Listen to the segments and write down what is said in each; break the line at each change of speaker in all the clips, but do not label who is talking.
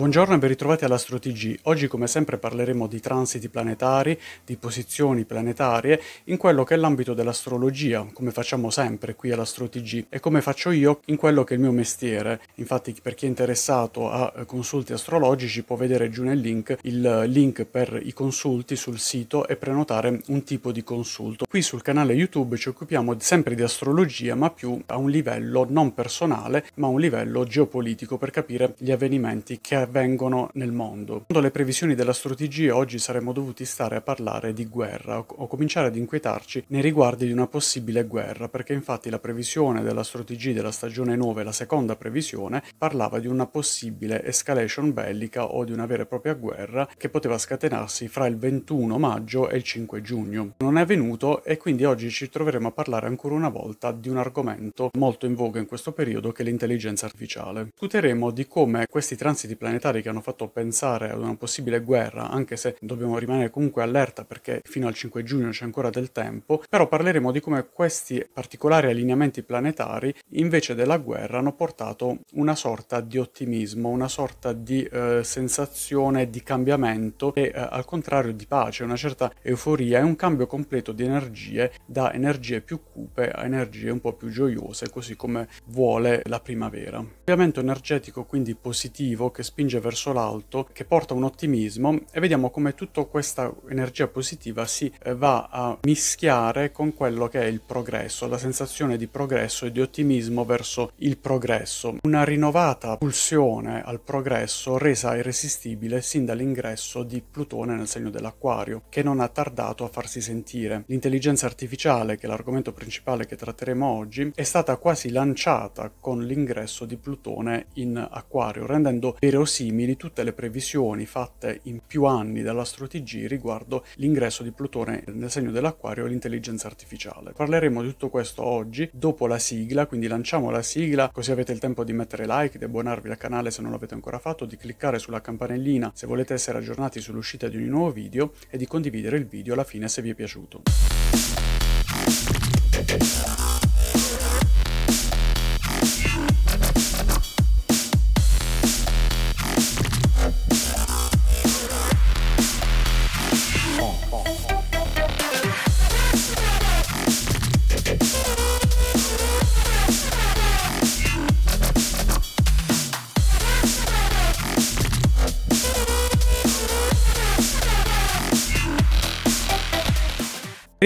Buongiorno e ben ritrovati all'AstroTG. Oggi come sempre parleremo di transiti planetari, di posizioni planetarie in quello che è l'ambito dell'astrologia, come facciamo sempre qui all'AstroTG e come faccio io in quello che è il mio mestiere. Infatti per chi è interessato a consulti astrologici può vedere giù nel link il link per i consulti sul sito e prenotare un tipo di consulto. Qui sul canale YouTube ci occupiamo sempre di astrologia, ma più a un livello non personale, ma a un livello geopolitico per capire gli avvenimenti che avvengono avvengono nel mondo. Secondo le previsioni della strategia oggi saremmo dovuti stare a parlare di guerra o, cominciare ad inquietarci nei riguardi di una possibile guerra, perché infatti la previsione della strategia della stagione 9, la seconda previsione, parlava di una possibile escalation bellica o di una vera e propria guerra che poteva scatenarsi fra il 21 maggio e il 5 giugno. Non è avvenuto e quindi oggi ci troveremo a parlare ancora una volta di un argomento molto in voga in questo periodo che è l'intelligenza artificiale. Discuteremo di come questi transiti planetari planetari che hanno fatto pensare ad una possibile guerra, anche se dobbiamo rimanere comunque allerta perché fino al 5 giugno c'è ancora del tempo, però parleremo di come questi particolari allineamenti planetari invece della guerra hanno portato una sorta di ottimismo, una sorta di eh, sensazione di cambiamento e eh, al contrario di pace, una certa euforia e un cambio completo di energie da energie più cupe a energie un po' più gioiose, così come vuole la primavera. Un cambiamento energetico quindi positivo che spinge spinge verso l'alto, che porta un ottimismo e vediamo come tutta questa energia positiva si eh, va a mischiare con quello che è il progresso, la sensazione di progresso e di ottimismo verso il progresso. Una rinnovata pulsione al progresso resa irresistibile sin dall'ingresso di Plutone nel segno dell'Aquario, che non ha tardato a farsi sentire. L'intelligenza artificiale, che è l'argomento principale che tratteremo oggi, è stata quasi lanciata con l'ingresso di Plutone in Aquario, rendendo vero verosimili tutte le previsioni fatte in più anni dall'AstroTG riguardo l'ingresso di Plutone nel segno dell'acquario e l'intelligenza artificiale. Parleremo di tutto questo oggi dopo la sigla, quindi lanciamo la sigla così avete il tempo di mettere like, di abbonarvi al canale se non l'avete ancora fatto, di cliccare sulla campanellina se volete essere aggiornati sull'uscita di ogni nuovo video e di condividere il video alla fine se vi è piaciuto.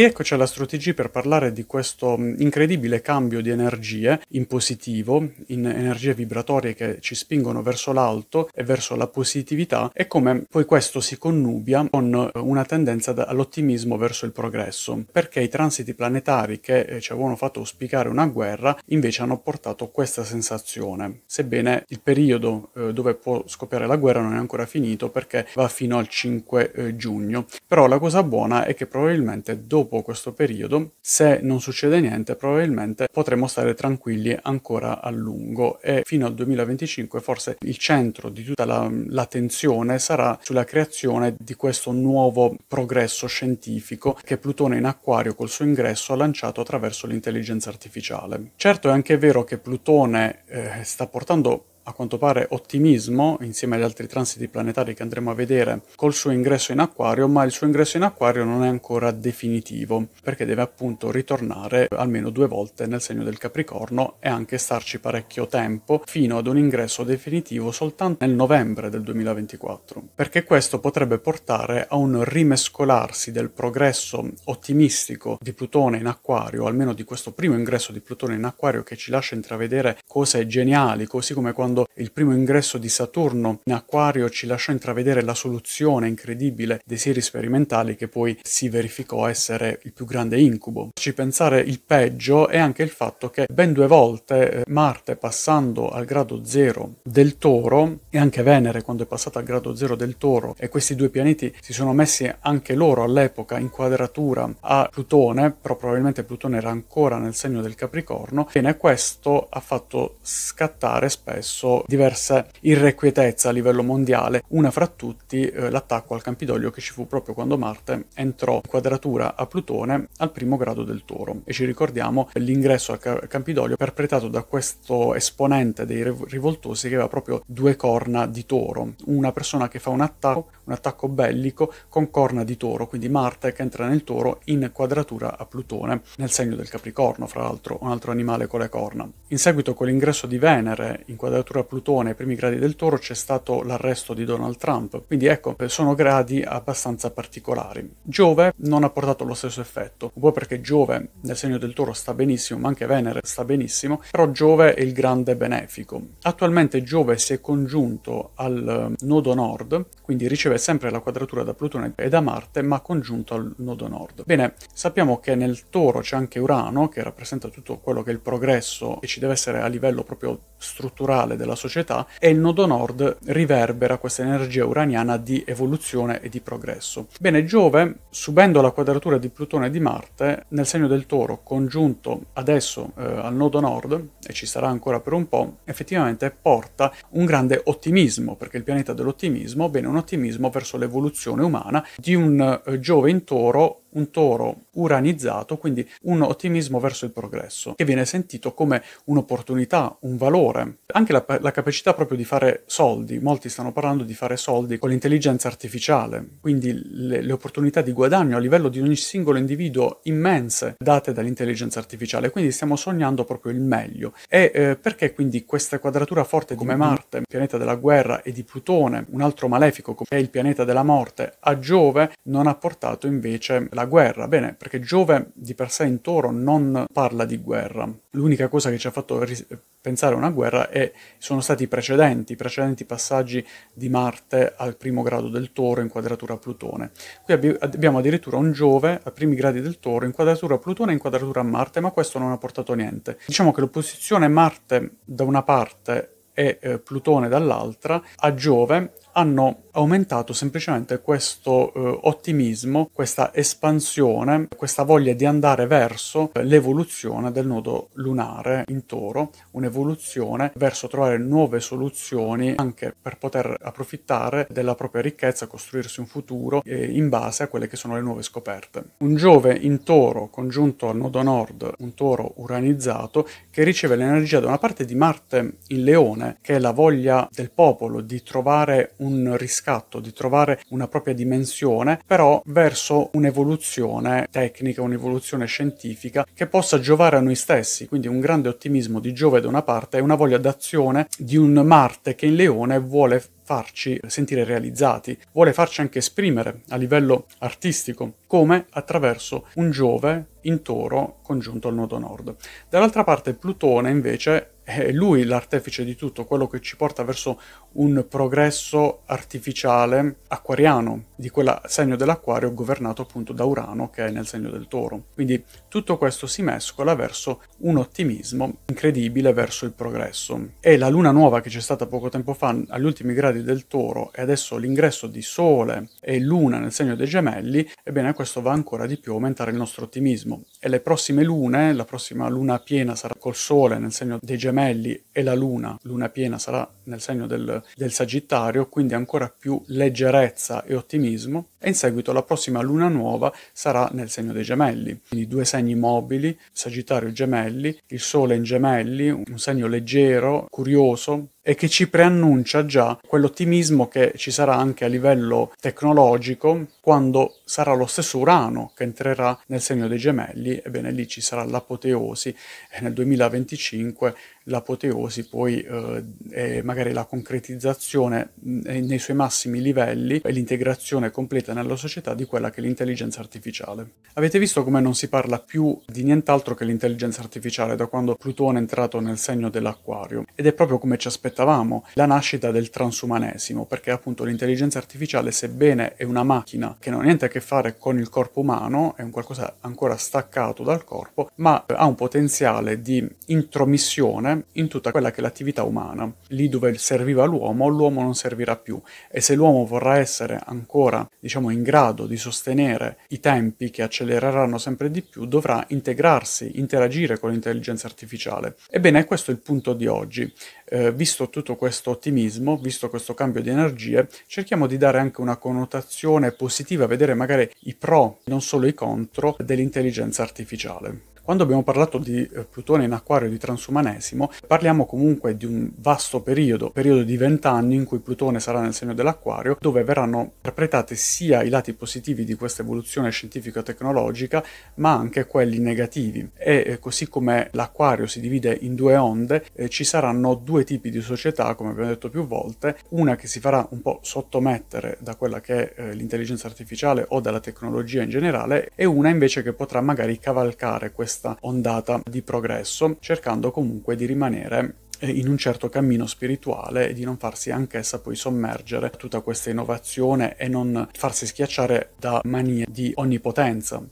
Rieccoci alla strategia per parlare di questo mm, incredibile cambio di energie in positivo, in energie vibratorie che ci spingono verso l'alto e verso la positività e come poi questo si connubia con eh, una tendenza all'ottimismo verso il progresso, perché i transiti planetari che eh, ci avevano fatto auspicare una guerra invece hanno portato questa sensazione, sebbene il periodo eh, dove può scoppiare la guerra non è ancora finito perché va fino al 5 giugno. Però la cosa buona è che probabilmente dopo o questo periodo, se non succede niente probabilmente potremo stare tranquilli ancora a lungo e fino al 2025 forse il centro di tutta la, l'attenzione sarà sulla creazione di questo nuovo progresso scientifico che Plutone in acquario col suo ingresso ha lanciato attraverso l'intelligenza artificiale. Certo è anche vero che Plutone eh, sta portando a quanto pare ottimismo insieme agli altri transiti planetari che andremo a vedere col suo ingresso in acquario, ma il suo ingresso in acquario non è ancora definitivo, perché deve appunto ritornare almeno due volte nel segno del Capricorno e anche starci parecchio tempo, fino ad un ingresso definitivo soltanto nel novembre del 2024, perché questo potrebbe portare a un rimescolarsi del progresso ottimistico di Plutone in acquario, almeno di questo primo ingresso di Plutone in acquario che ci lascia intravedere cose geniali, così come quando quando il primo ingresso di Saturno in Aquario ci lasciò intravedere la soluzione incredibile dei seri sperimentali che poi si verificò essere il più grande incubo. Ci pensare il peggio è anche il fatto che ben due volte eh, Marte passando al grado zero del toro e anche Venere quando è passata al grado zero del toro e questi due pianeti si sono messi anche loro all'epoca in quadratura a Plutone, però probabilmente Plutone era ancora nel segno del Capricorno, bene questo ha fatto scattare spesso mosso diversa irrequietezza a livello mondiale, una fra tutti eh, l'attacco al Campidoglio che ci fu proprio quando Marte entrò in quadratura a Plutone al primo grado del Toro e ci ricordiamo l'ingresso al Campidoglio perpetrato da questo esponente dei rivoltosi che aveva proprio due corna di toro, una persona che fa un attacco, un attacco bellico con corna di toro, quindi Marte che entra nel toro in quadratura a Plutone, nel segno del Capricorno, fra l'altro, un altro animale con le corna. In seguito con l'ingresso di Venere in quadratura addirittura Plutone ai primi gradi del toro c'è stato l'arresto di Donald Trump, quindi ecco, sono gradi abbastanza particolari. Giove non ha portato lo stesso effetto, un po' perché Giove nel segno del toro sta benissimo, ma anche Venere sta benissimo, però Giove è il grande benefico. Attualmente Giove si è congiunto al eh, nodo nord, quindi riceve sempre la quadratura da Plutone e da Marte, ma congiunto al nodo nord. Bene, sappiamo che nel toro c'è anche Urano, che rappresenta tutto quello che è il progresso e ci deve essere a livello proprio strutturale della società e il nodo nord riverbera questa energia uraniana di evoluzione e di progresso. Bene, Giove, subendo la quadratura di Plutone e di Marte, nel segno del toro, congiunto adesso eh, al nodo nord, e ci sarà ancora per un po', effettivamente porta un grande ottimismo, perché il pianeta dell'ottimismo, bene, un ottimismo verso l'evoluzione umana di un eh, Giove in toro un toro uranizzato, quindi un ottimismo verso il progresso, che viene sentito come un'opportunità, un valore, anche la, la, capacità proprio di fare soldi. Molti stanno parlando di fare soldi con l'intelligenza artificiale, quindi le, le opportunità di guadagno a livello di ogni singolo individuo immense date dall'intelligenza artificiale, quindi stiamo sognando proprio il meglio. E eh, perché quindi questa quadratura forte come mm-hmm. Marte, pianeta della guerra, e di Plutone, un altro malefico che è il pianeta della morte, a Giove non ha portato invece la la guerra? Bene, perché Giove di per sé in Toro non parla di guerra. L'unica cosa che ci ha fatto ris- pensare a una guerra è, sono stati i precedenti, i precedenti passaggi di Marte al primo grado del Toro in quadratura Plutone. Qui abbi- abbiamo addirittura un Giove ai primi gradi del Toro in quadratura Plutone e in quadratura Marte, ma questo non ha portato niente. Diciamo che l'opposizione Marte da una parte e eh, Plutone dall'altra, a Giove hanno aumentato semplicemente questo eh, ottimismo, questa espansione, questa voglia di andare verso l'evoluzione del nodo lunare in toro, un'evoluzione verso trovare nuove soluzioni anche per poter approfittare della propria ricchezza, costruirsi un futuro eh, in base a quelle che sono le nuove scoperte. Un Giove in toro congiunto al nodo nord, un toro uranizzato che riceve l'energia da una parte di Marte in leone, che è la voglia del popolo di trovare un un riscatto, di trovare una propria dimensione, però verso un'evoluzione tecnica, un'evoluzione scientifica che possa giovare a noi stessi, quindi un grande ottimismo di Giove da una parte e una voglia d'azione di un Marte che in Leone vuole farci sentire realizzati, vuole farci anche esprimere a livello artistico, come attraverso un Giove in toro congiunto al nodo nord. Dall'altra parte Plutone invece è eh, lui l'artefice di tutto, quello che ci porta verso un progresso artificiale acquariano, di quel segno dell'acquario governato appunto da Urano che è nel segno del toro. Quindi tutto questo si mescola verso un ottimismo incredibile verso il progresso. E la luna nuova che c'è stata poco tempo fa agli ultimi gradi del toro e adesso l'ingresso di Sole e Luna nel segno dei gemelli, ebbene questo va ancora di più a aumentare il nostro ottimismo. E le prossime lune, la prossima luna piena sarà col Sole nel segno dei gemelli, gemelli e la luna, luna piena sarà nel segno del, del Sagittario, quindi ancora più leggerezza e ottimismo, e in seguito la prossima luna nuova sarà nel segno dei gemelli, quindi due segni mobili, Sagittario e gemelli, il sole in gemelli, un segno leggero, curioso, e che ci preannuncia già quell'ottimismo che ci sarà anche a livello tecnologico quando sarà lo stesso Urano che entrerà nel segno dei gemelli, ebbene lì ci sarà l'apoteosi e nel 2025 l'apoteosi poi eh, è magari la concretizzazione eh, nei suoi massimi livelli e l'integrazione completa nella società di quella che è l'intelligenza artificiale. Avete visto come non si parla più di nient'altro che l'intelligenza artificiale da quando Plutone è entrato nel segno dell'acquario ed è proprio come ci aspettavamo aspettavamo la nascita del transumanesimo, perché appunto l'intelligenza artificiale, sebbene è una macchina che non ha niente a che fare con il corpo umano, è un qualcosa ancora staccato dal corpo, ma eh, ha un potenziale di intromissione in tutta quella che è l'attività umana. Lì dove serviva l'uomo, l'uomo non servirà più e se l'uomo vorrà essere ancora, diciamo, in grado di sostenere i tempi che accelereranno sempre di più, dovrà integrarsi, interagire con l'intelligenza artificiale. Ebbene, questo è il punto di oggi eh, visto tutto questo ottimismo, visto questo cambio di energie, cerchiamo di dare anche una connotazione positiva, vedere magari i pro, non solo i contro, dell'intelligenza artificiale. Quando abbiamo parlato di eh, Plutone in acquario di transumanesimo, parliamo comunque di un vasto periodo, periodo di vent'anni in cui Plutone sarà nel segno dell'acquario, dove verranno interpretati sia i lati positivi di questa evoluzione scientifico-tecnologica, ma anche quelli negativi. E eh, così come l'acquario si divide in due onde, eh, ci saranno due due tipi di società, come abbiamo detto più volte, una che si farà un po' sottomettere da quella che è eh, l'intelligenza artificiale o dalla tecnologia in generale e una invece che potrà magari cavalcare questa ondata di progresso cercando comunque di rimanere eh, in un certo cammino spirituale e di non farsi anch'essa poi sommergere tutta questa innovazione e non farsi schiacciare da manie di onnipotenza.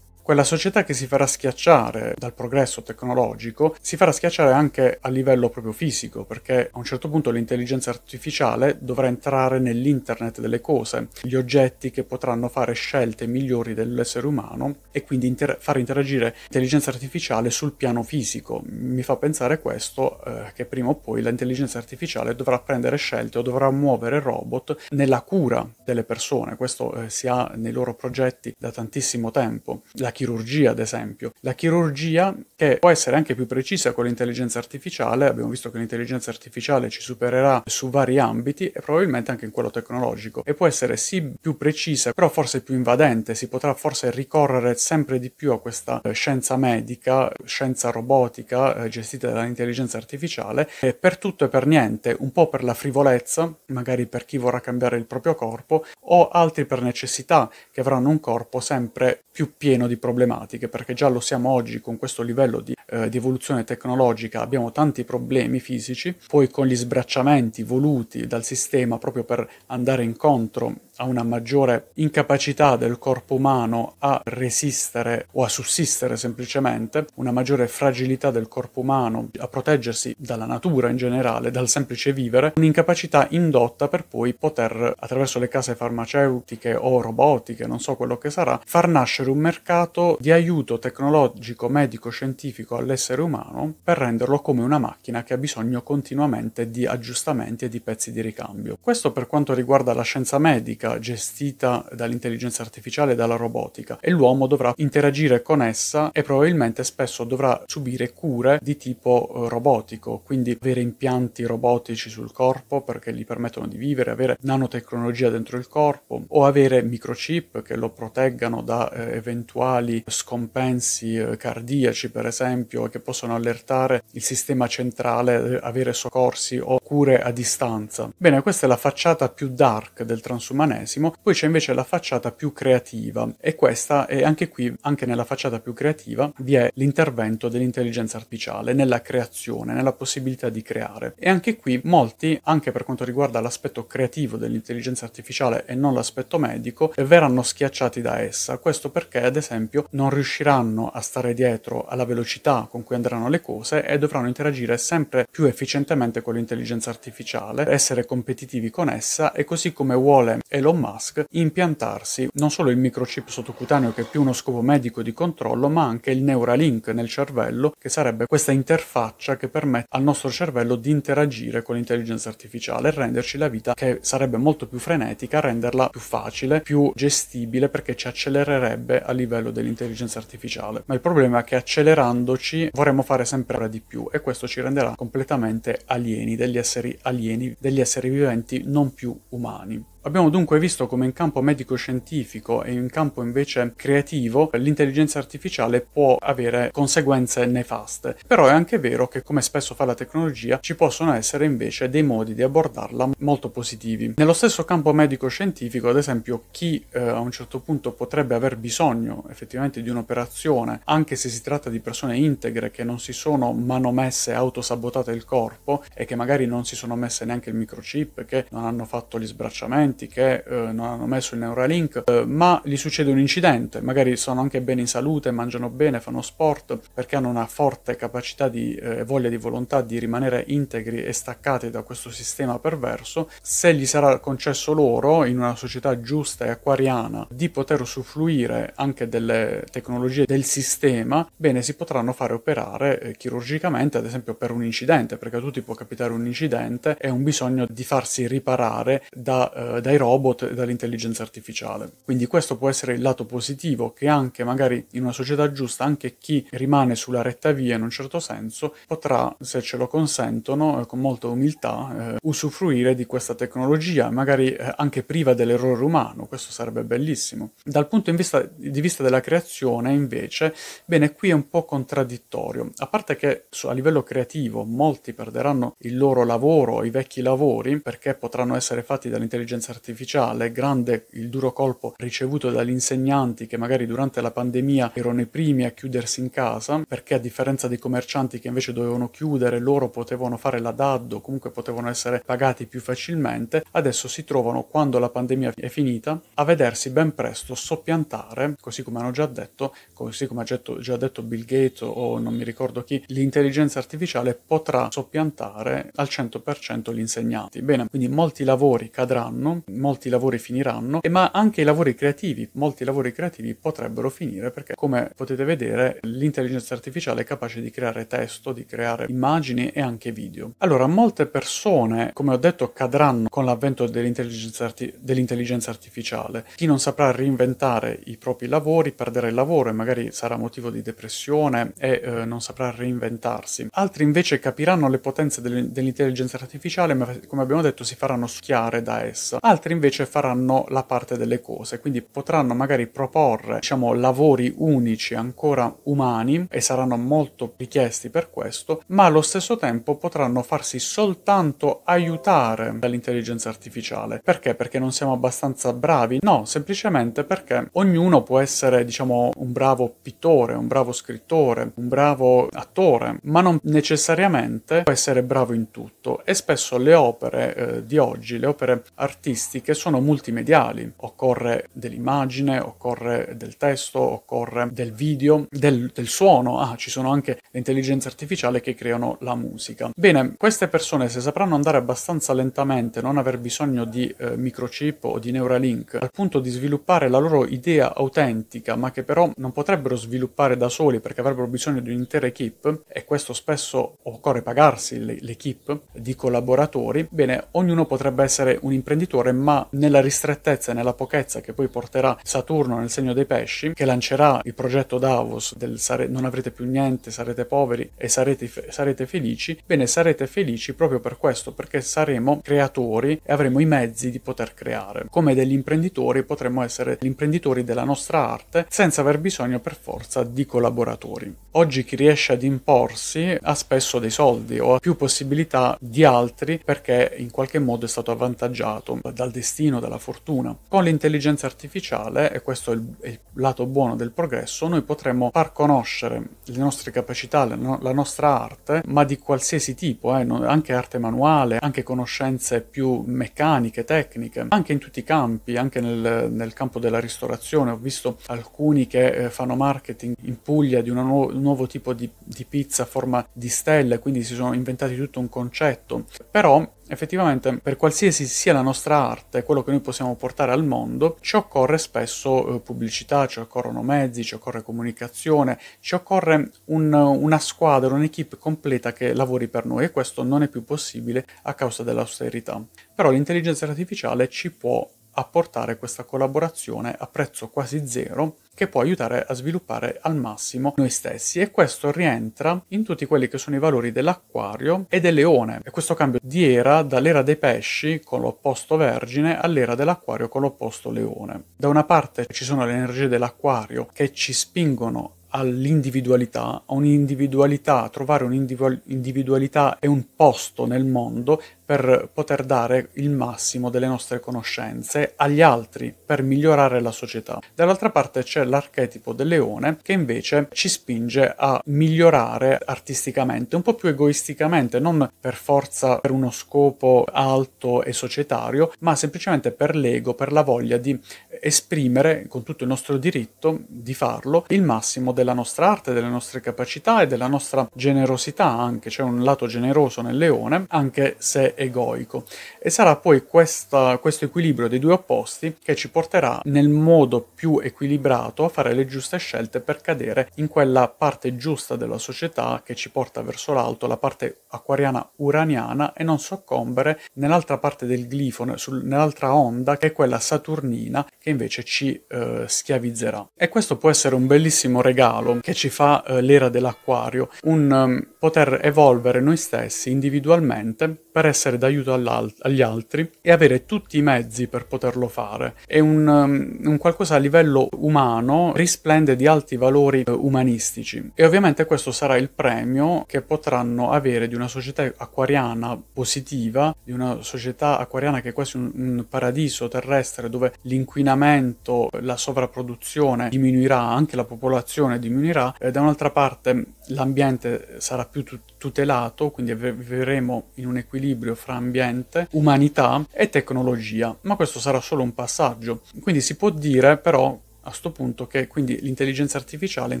Quella società che si farà schiacciare dal progresso tecnologico si farà schiacciare anche a livello proprio fisico, perché a un certo punto l'intelligenza artificiale dovrà entrare nell'internet delle cose, gli oggetti che potranno fare scelte migliori dell'essere umano e quindi inter- far interagire l'intelligenza artificiale sul piano fisico. Mi fa pensare questo eh, che prima o poi l'intelligenza artificiale dovrà prendere scelte o dovrà muovere robot nella cura delle persone. Questo eh, si ha nei loro progetti da tantissimo tempo. La chirurgia, ad esempio. La chirurgia, che può essere anche più precisa con l'intelligenza artificiale, abbiamo visto che l'intelligenza artificiale ci supererà su vari ambiti e probabilmente anche in quello tecnologico, e può essere sì più precisa, però forse più invadente, si potrà forse ricorrere sempre di più a questa eh, scienza medica, scienza robotica eh, gestita dall'intelligenza artificiale, eh, per tutto e per niente, un po' per la frivolezza, magari per chi vorrà cambiare il proprio corpo, o altri per necessità che avranno un corpo sempre più pieno di problematiche, perché già lo siamo oggi con questo livello di, eh, di evoluzione tecnologica, abbiamo tanti problemi fisici, poi con gli sbracciamenti voluti dal sistema proprio per andare incontro a una maggiore incapacità del corpo umano a resistere o a sussistere semplicemente, una maggiore fragilità del corpo umano a proteggersi dalla natura in generale, dal semplice vivere, un'incapacità indotta per poi poter, attraverso le case farmaceutiche o robotiche, non so quello che sarà, far nascere un mercato stato di aiuto tecnologico, medico, scientifico all'essere umano per renderlo come una macchina che ha bisogno continuamente di aggiustamenti e di pezzi di ricambio. Questo per quanto riguarda la scienza medica gestita dall'intelligenza artificiale e dalla robotica e l'uomo dovrà interagire con essa e probabilmente spesso dovrà subire cure di tipo eh, robotico, quindi avere impianti robotici sul corpo perché gli permettono di vivere, avere nanotecnologia dentro il corpo o avere microchip che lo proteggano da eh, eventuali quali scompensi eh, cardiaci, per esempio, che possono allertare il sistema centrale, eh, avere soccorsi o cure a distanza. Bene, questa è la facciata più dark del transumanesimo, poi c'è invece la facciata più creativa e questa è anche qui, anche nella facciata più creativa, vi è l'intervento dell'intelligenza artificiale nella creazione, nella possibilità di creare. E anche qui molti, anche per quanto riguarda l'aspetto creativo dell'intelligenza artificiale e non l'aspetto medico, verranno schiacciati da essa. Questo perché, ad esempio, esempio, non riusciranno a stare dietro alla velocità con cui andranno le cose e dovranno interagire sempre più efficientemente con l'intelligenza artificiale, essere competitivi con essa e così come vuole Elon Musk impiantarsi non solo il microchip sottocutaneo che è più uno scopo medico di controllo, ma anche il Neuralink nel cervello, che sarebbe questa interfaccia che permette al nostro cervello di interagire con l'intelligenza artificiale e renderci la vita che sarebbe molto più frenetica, renderla più facile, più gestibile perché ci accelererebbe a livello dell'intelligenza artificiale, ma il problema è che accelerandoci vorremmo fare sempre di più e questo ci renderà completamente alieni, degli esseri alieni, degli esseri viventi non più umani. Abbiamo dunque visto come in campo medico-scientifico e in campo invece creativo l'intelligenza artificiale può avere conseguenze nefaste, però è anche vero che come spesso fa la tecnologia ci possono essere invece dei modi di abordarla molto positivi. Nello stesso campo medico-scientifico, ad esempio, chi eh, a un certo punto potrebbe aver bisogno effettivamente di un'operazione, anche se si tratta di persone integre che non si sono manomesse, autosabotate il corpo e che magari non si sono messe neanche il microchip, che non hanno fatto gli sbracciamenti, importanti che eh, non hanno messo il Neuralink, eh, ma gli succede un incidente, magari sono anche bene in salute, mangiano bene, fanno sport, perché hanno una forte capacità di eh, voglia di volontà di rimanere integri e staccati da questo sistema perverso, se gli sarà concesso loro, in una società giusta e acquariana, di poter usufruire anche delle tecnologie del sistema, bene, si potranno fare operare eh, chirurgicamente, ad esempio per un incidente, perché a tutti può capitare un incidente e un bisogno di farsi riparare da eh, dai robot e dall'intelligenza artificiale. Quindi questo può essere il lato positivo che anche magari in una società giusta anche chi rimane sulla retta via in un certo senso potrà, se ce lo consentono, eh, con molta umiltà eh, usufruire di questa tecnologia, magari eh, anche priva dell'errore umano, questo sarebbe bellissimo. Dal punto di vista, di vista della creazione invece, bene, qui è un po' contraddittorio, a parte che a livello creativo molti perderanno il loro lavoro, i vecchi lavori, perché potranno essere fatti dall'intelligenza artificiale, grande il duro colpo ricevuto dagli insegnanti che magari durante la pandemia erano i primi a chiudersi in casa, perché a differenza dei commercianti che invece dovevano chiudere, loro potevano fare la DAD o comunque potevano essere pagati più facilmente, adesso si trovano quando la pandemia è finita a vedersi ben presto soppiantare, così come hanno già detto, così come ha detto, già detto Bill Gates o non mi ricordo chi, l'intelligenza artificiale potrà soppiantare al 100% gli insegnanti. Bene, quindi molti lavori cadranno molti lavori finiranno, ma anche i lavori creativi, molti lavori creativi potrebbero finire perché come potete vedere l'intelligenza artificiale è capace di creare testo, di creare immagini e anche video. Allora, molte persone, come ho detto, cadranno con l'avvento dell'intelligenza, arti- dell'intelligenza artificiale. Chi non saprà reinventare i propri lavori perderà il lavoro e magari sarà motivo di depressione e eh, non saprà reinventarsi. Altri invece capiranno le potenze dell'intelligenza artificiale ma come abbiamo detto si faranno schiare da essa. Altri altri invece faranno la parte delle cose, quindi potranno magari proporre diciamo, lavori unici ancora umani e saranno molto richiesti per questo, ma allo stesso tempo potranno farsi soltanto aiutare dall'intelligenza artificiale. Perché? Perché non siamo abbastanza bravi? No, semplicemente perché ognuno può essere, diciamo, un bravo pittore, un bravo scrittore, un bravo attore, ma non necessariamente può essere bravo in tutto e spesso le opere eh, di oggi, le opere artistiche, artistiche sono multimediali, occorre dell'immagine, occorre del testo, occorre del video, del, del suono, ah ci sono anche le intelligenze artificiali che creano la musica. Bene, queste persone se sapranno andare abbastanza lentamente, non aver bisogno di eh, microchip o di Neuralink, al punto di sviluppare la loro idea autentica, ma che però non potrebbero sviluppare da soli perché avrebbero bisogno di un'intera equip, e questo spesso occorre pagarsi l'equip di collaboratori, bene, ognuno potrebbe essere un imprenditore Sole, ma nella ristrettezza e nella pochezza che poi porterà Saturno nel segno dei pesci, che lancerà il progetto Davos del sare- non avrete più niente, sarete poveri e sarete, fe- sarete felici, bene, sarete felici proprio per questo, perché saremo creatori e avremo i mezzi di poter creare. Come degli imprenditori potremmo essere gli imprenditori della nostra arte senza aver bisogno per forza di collaboratori. Oggi chi riesce ad imporsi ha spesso dei soldi o ha più possibilità di altri perché in qualche modo è stato avvantaggiato dal destino, dalla fortuna. Con l'intelligenza artificiale, e questo è il, è il lato buono del progresso, noi potremmo far conoscere le nostre capacità, la, no, la nostra arte, ma di qualsiasi tipo, eh, non, anche arte manuale, anche conoscenze più meccaniche, tecniche, anche in tutti i campi, anche nel, nel campo della ristorazione. Ho visto alcuni che eh, fanno marketing in Puglia di nuo, un nuovo tipo di, di pizza a forma di stelle, quindi si sono inventati tutto un concetto. Però Effettivamente, per qualsiasi sia la nostra arte, quello che noi possiamo portare al mondo, ci occorre spesso eh, pubblicità, ci occorrono mezzi, ci occorre comunicazione, ci occorre un, una squadra, un'equipe completa che lavori per noi e questo non è più possibile a causa dell'austerità. Però l'intelligenza artificiale ci può a portare questa collaborazione a prezzo quasi zero che può aiutare a sviluppare al massimo noi stessi e questo rientra in tutti quelli che sono i valori dell'acquario e del leone e questo cambio di era dall'era dei pesci con l'opposto vergine all'era dell'acquario con l'opposto leone. Da una parte ci sono le energie dell'acquario che ci spingono all'individualità, a un'individualità, a trovare un'individualità e un posto nel mondo per poter dare il massimo delle nostre conoscenze agli altri, per migliorare la società. Dall'altra parte c'è l'archetipo del leone che invece ci spinge a migliorare artisticamente, un po' più egoisticamente, non per forza per uno scopo alto e societario, ma semplicemente per l'ego, per la voglia di esprimere con tutto il nostro diritto di farlo il massimo della nostra arte, delle nostre capacità e della nostra generosità anche, c'è un lato generoso nel leone, anche se egoico e sarà poi questa, questo equilibrio dei due opposti che ci porterà nel modo più equilibrato a fare le giuste scelte per cadere in quella parte giusta della società che ci porta verso l'alto, la parte acquariana uraniana e non soccombere nell'altra parte del glifo, nell'altra onda che è quella saturnina che invece ci eh, schiavizzerà. E questo può essere un bellissimo regalo che ci fa eh, l'era dell'acquario, un um, poter evolvere noi stessi individualmente per essere d'aiuto agli altri e avere tutti i mezzi per poterlo fare. È un, um, un, qualcosa a livello umano, risplende di alti valori eh, umanistici e ovviamente questo sarà il premio che potranno avere di una società acquariana positiva, di una società acquariana che è quasi un, un paradiso terrestre dove l'inquinamento, la sovrapproduzione diminuirà, anche la popolazione diminuirà, e da un'altra parte l'ambiente sarà più tutelato, quindi vivremo in un equilibrio fra ambiente, umanità e tecnologia, ma questo sarà solo un passaggio. Quindi si può dire però a questo punto che quindi l'intelligenza artificiale in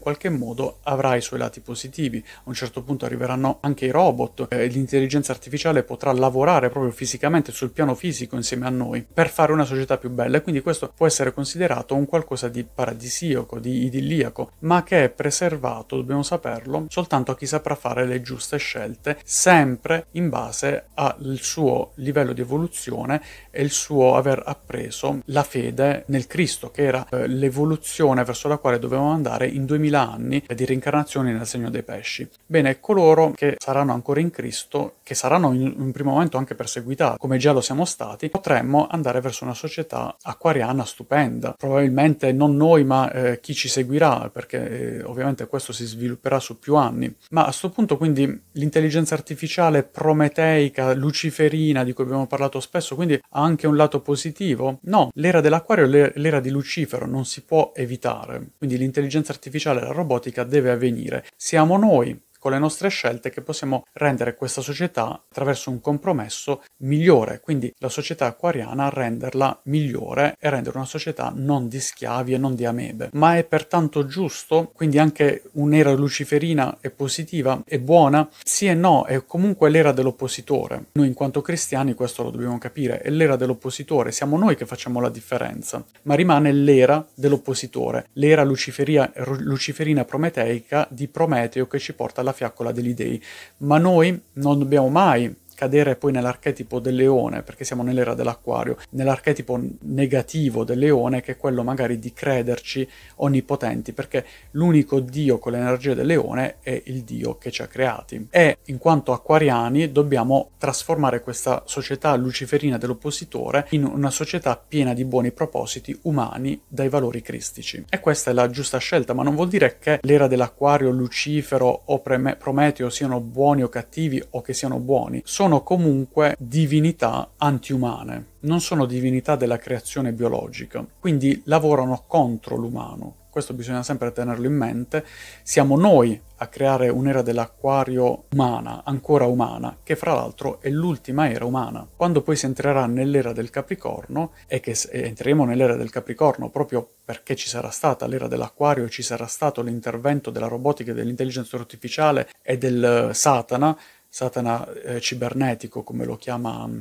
qualche modo avrà i suoi lati positivi, a un certo punto arriveranno anche i robot, eh, e l'intelligenza artificiale potrà lavorare proprio fisicamente sul piano fisico insieme a noi per fare una società più bella e quindi questo può essere considerato un qualcosa di paradisiaco, di idilliaco, ma che è preservato, dobbiamo saperlo, soltanto a chi saprà fare le giuste scelte, sempre in base al suo livello di evoluzione e il suo aver appreso la fede nel Cristo, che era eh, l'evoluzione l'evoluzione verso la quale dovevamo andare in 2000 anni di rincarnazioni nel segno dei pesci. Bene, coloro che saranno ancora in Cristo, che saranno in un primo momento anche perseguitati, come già lo siamo stati, potremmo andare verso una società acquariana stupenda. Probabilmente non noi, ma eh, chi ci seguirà, perché eh, ovviamente questo si svilupperà su più anni. Ma a questo punto quindi l'intelligenza artificiale prometeica, luciferina, di cui abbiamo parlato spesso, quindi ha anche un lato positivo? No, l'era dell'acquario è l'era di Lucifero, non si può evitare. Quindi l'intelligenza artificiale e la robotica deve avvenire. Siamo noi con le nostre scelte che possiamo rendere questa società attraverso un compromesso migliore, quindi la società acquariana renderla migliore e rendere una società non di schiavi e non di amebe. Ma è pertanto giusto, quindi anche un'era luciferina è positiva, è buona? Sì e no, è comunque l'era dell'oppositore. Noi in quanto cristiani questo lo dobbiamo capire, è l'era dell'oppositore, siamo noi che facciamo la differenza, ma rimane l'era dell'oppositore, l'era luciferina prometeica di Prometeo che ci porta alla fiaccola degli dei, ma noi non dobbiamo mai cadere poi nell'archetipo del leone, perché siamo nell'era dell'acquario, nell'archetipo negativo del leone che è quello magari di crederci onnipotenti, perché l'unico dio con l'energia del leone è il dio che ci ha creati. E in quanto acquariani dobbiamo trasformare questa società luciferina dell'oppositore in una società piena di buoni propositi umani dai valori cristici. E questa è la giusta scelta, ma non vuol dire che l'era dell'acquario, Lucifero o Prometeo siano buoni o cattivi o che siano buoni, sono sono comunque divinità antiumane, non sono divinità della creazione biologica, quindi lavorano contro l'umano. Questo bisogna sempre tenerlo in mente. Siamo noi a creare un'era dell'acquario umana, ancora umana, che fra l'altro è l'ultima era umana. Quando poi si entrerà nell'era del Capricorno, e che entreremo nell'era del Capricorno proprio perché ci sarà stata l'era dell'acquario e ci sarà stato l'intervento della robotica e dell'intelligenza artificiale e del eh, Satana, Satana eh, cibernetico, come lo chiama mm,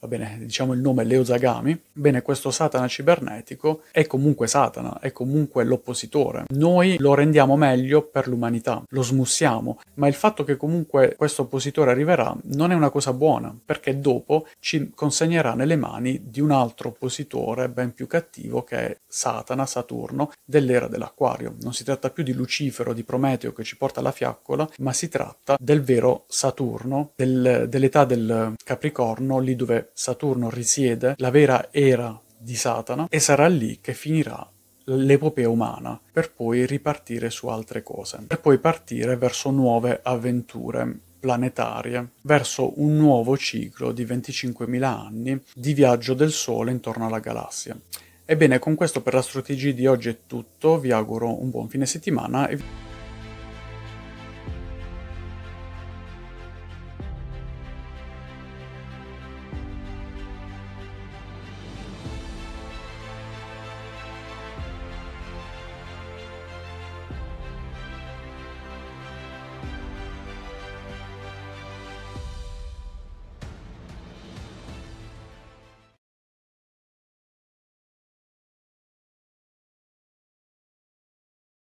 va bene, diciamo il nome Leo Zagami, bene, questo Satana cibernetico è comunque Satana, è comunque l'oppositore. Noi lo rendiamo meglio per l'umanità, lo smussiamo, ma il fatto che comunque questo oppositore arriverà non è una cosa buona, perché dopo ci consegnerà nelle mani di un altro oppositore ben più cattivo che è Satana, Saturno, dell'era dell'Aquario. Non si tratta più di Lucifero, di Prometeo che ci porta alla fiaccola, ma si tratta del vero Saturno, del, dell'età del Capricorno, lì dove Saturno risiede la vera era di Satana e sarà lì che finirà l'epopea umana per poi ripartire su altre cose, per poi partire verso nuove avventure planetarie, verso un nuovo ciclo di 25.000 anni di viaggio del Sole intorno alla galassia. Ebbene, con questo per la strategia di oggi è tutto, vi auguro un buon fine settimana e vi...